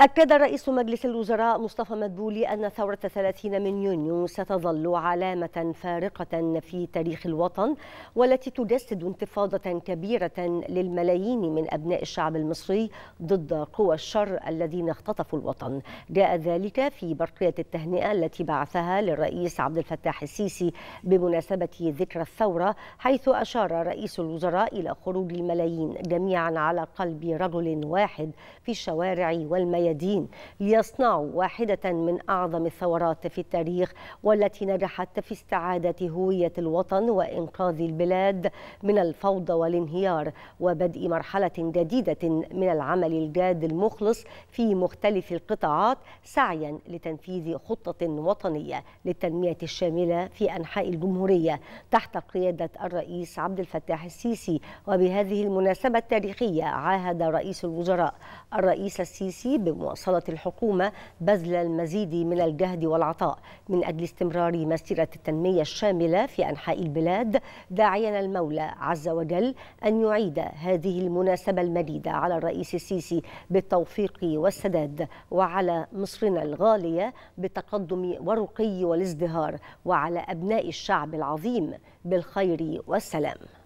أكد رئيس مجلس الوزراء مصطفى مدبولي أن ثورة 30 من يونيو ستظل علامة فارقة في تاريخ الوطن والتي تجسد انتفاضة كبيرة للملايين من أبناء الشعب المصري ضد قوى الشر الذين اختطفوا الوطن جاء ذلك في برقية التهنئة التي بعثها للرئيس عبد الفتاح السيسي بمناسبة ذكرى الثورة حيث أشار رئيس الوزراء إلى خروج الملايين جميعا على قلب رجل واحد في الشوارع والميادين الميادين ليصنعوا واحدة من أعظم الثورات في التاريخ والتي نجحت في استعادة هوية الوطن وإنقاذ البلاد من الفوضى والانهيار وبدء مرحلة جديدة من العمل الجاد المخلص في مختلف القطاعات سعيا لتنفيذ خطة وطنية للتنمية الشاملة في أنحاء الجمهورية تحت قيادة الرئيس عبد الفتاح السيسي وبهذه المناسبة التاريخية عاهد رئيس الوزراء الرئيس السيسي لمواصلة الحكومة بذل المزيد من الجهد والعطاء من أجل استمرار مسيرة التنمية الشاملة في أنحاء البلاد داعيا المولى عز وجل أن يعيد هذه المناسبة المجيدة على الرئيس السيسي بالتوفيق والسداد وعلى مصرنا الغالية بالتقدم والرقي والازدهار وعلى أبناء الشعب العظيم بالخير والسلام